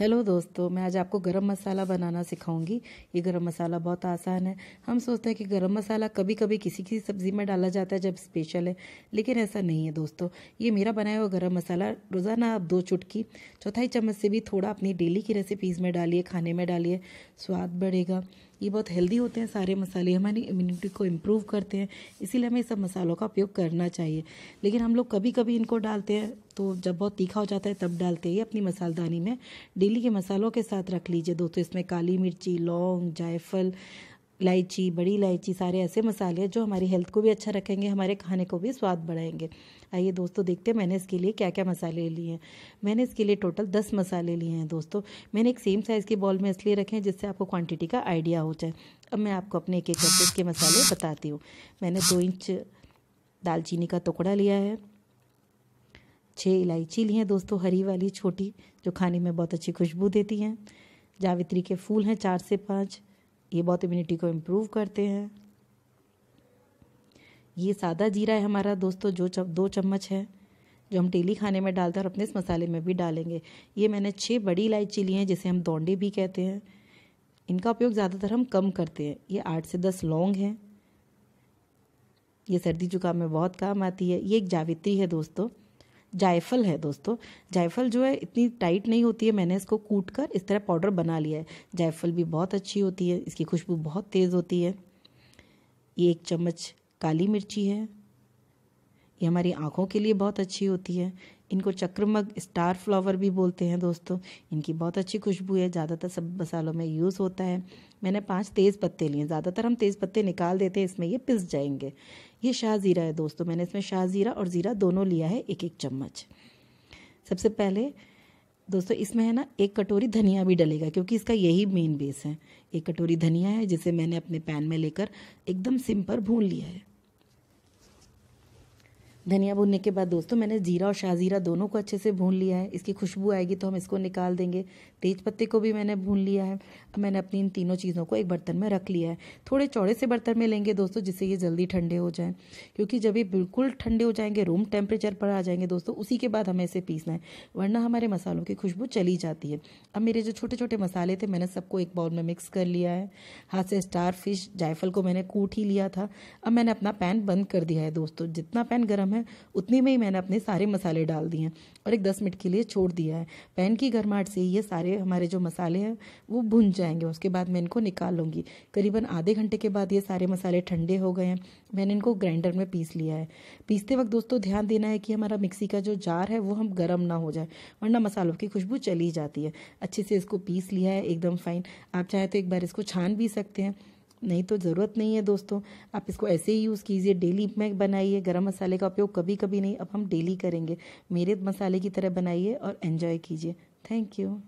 hello दोस्तों मैं आज आपको गरम मसाला बनाना सिखाऊंगी ये गरम मसाला बहुत आसान है हम सोचते हैं कि गरम मसाला कभी कभी किसी किसी सब्ज़ी में डाला जाता है जब स्पेशल है लेकिन ऐसा नहीं है दोस्तों ये मेरा बनाया हुआ गरम मसाला रोज़ाना आप दो चुटकी चौथाई चम्मच से भी थोड़ा अपनी डेली की रेसिपीज़ में डालिए खाने में डालिए स्वाद बढ़ेगा ये बहुत हेल्दी होते हैं सारे मसाले हमारी इम्यूनिटी को इम्प्रूव करते हैं इसीलिए हमें सब मसालों का उपयोग करना चाहिए लेकिन हम लोग कभी कभी इनको डालते हैं तो जब बहुत तीखा हो जाता है तब डालते हैं अपनी मसालदानी में डेली के मसालों के साथ रख लीजिए दोस्तों इसमें काली मिर्ची लौंग जायफल इलायची बड़ी इलायची सारे ऐसे मसाले जो हमारी हेल्थ को भी अच्छा रखेंगे हमारे खाने को भी स्वाद बढ़ाएंगे आइए दोस्तों देखते हैं मैंने इसके लिए क्या क्या मसाले लिए हैं मैंने इसके लिए टोटल दस मसाले लिए हैं दोस्तों मैंने एक सेम साइज़ की बॉल में इसलिए रखे हैं जिससे आपको क्वांटिटी का आइडिया हो जाए अब मैं आपको अपने एक एक करके इसके मसाले बताती हूँ मैंने दो इंच दालचीनी का टुकड़ा लिया है छः इलायची ली हैं दोस्तों हरी वाली छोटी जो खाने में बहुत अच्छी खुशबू देती हैं जावित्री के फूल हैं चार से पाँच ये बहुत इम्यूनिटी को इम्प्रूव करते हैं ये सादा जीरा है हमारा दोस्तों जो चम, दो चम्मच है जो हम डेली खाने में डालते हैं और अपने इस मसाले में भी डालेंगे ये मैंने छः बड़ी इलायची ली हैं जिसे हम दौंडे भी कहते हैं इनका उपयोग ज़्यादातर हम कम करते हैं ये आठ से दस लौंग हैं ये सर्दी जुकाम में बहुत काम आती है ये एक जावित्री है दोस्तों जायफल है दोस्तों जायफल जो है इतनी टाइट नहीं होती है मैंने इसको कूट कर इस तरह पाउडर बना लिया है जायफल भी बहुत अच्छी होती है इसकी खुशबू बहुत तेज़ होती है ये एक चम्मच काली मिर्ची है ये हमारी आँखों के लिए बहुत अच्छी होती है इनको चक्रमग स्टार फ्लावर भी बोलते हैं दोस्तों इनकी बहुत अच्छी खुशबू है ज़्यादातर सब मसालों में यूज़ होता है मैंने पांच तेज़ पत्ते लिए ज़्यादातर हम तेज़ पत्ते निकाल देते हैं इसमें ये पिस जाएंगे ये शाह ज़ीरा है दोस्तों मैंने इसमें शाह ज़ीरा और ज़ीरा दोनों लिया है एक एक चम्मच सबसे पहले दोस्तों इसमें है ना एक कटोरी धनिया भी डलेगा क्योंकि इसका यही मेन बेस है एक कटोरी धनिया है जिसे मैंने अपने पैन में लेकर एकदम सिम पर भून लिया है धनिया भूनने के बाद दोस्तों मैंने जीरा और शाहजीरा दोनों को अच्छे से भून लिया है इसकी खुशबू आएगी तो हम इसको निकाल देंगे तेज पत्ते को भी मैंने भून लिया है अब मैंने अपनी इन तीनों चीज़ों को एक बर्तन में रख लिया है थोड़े चौड़े से बर्तन में लेंगे दोस्तों जिससे ये जल्दी ठंडे हो जाएँ क्योंकि जब ये बिल्कुल ठंडे हो जाएंगे रूम टेम्परेचर पर आ जाएंगे दोस्तों उसी के बाद हमें इसे पीसना है वरना हमारे मसालों की खुशबू चली जाती है अब मेरे जो छोटे छोटे मसाले थे मैंने सबको एक बाउल में मिक्स कर लिया है हाथ से स्टार फिश जायफल को मैंने कूट ही लिया था अब मैंने अपना पैन बंद कर दिया है दोस्तों जितना पैन गर्म है है उतने में ही मैंने अपने सारे मसाले डाल दिए हैं और एक दस मिनट के लिए छोड़ दिया है पैन की गर्माहट से ये सारे हमारे जो मसाले हैं वो भुन जाएंगे उसके बाद मैं इनको निकाल लूँगी करीबन आधे घंटे के बाद ये सारे मसाले ठंडे हो गए हैं मैंने इनको ग्राइंडर में पीस लिया है पीसते वक्त दोस्तों ध्यान देना है कि हमारा मिक्सी का जो जार है वो हम गर्म ना हो जाए वरना मसालों की खुशबू चली जाती है अच्छे से इसको पीस लिया है एकदम फाइन आप चाहे तो एक बार इसको छान भी सकते हैं नहीं तो ज़रूरत नहीं है दोस्तों आप इसको ऐसे ही यूज़ कीजिए डेली में बनाइए गरम मसाले का उपयोग कभी कभी नहीं अब हम डेली करेंगे मेरे मसाले की तरह बनाइए और एन्जॉय कीजिए थैंक यू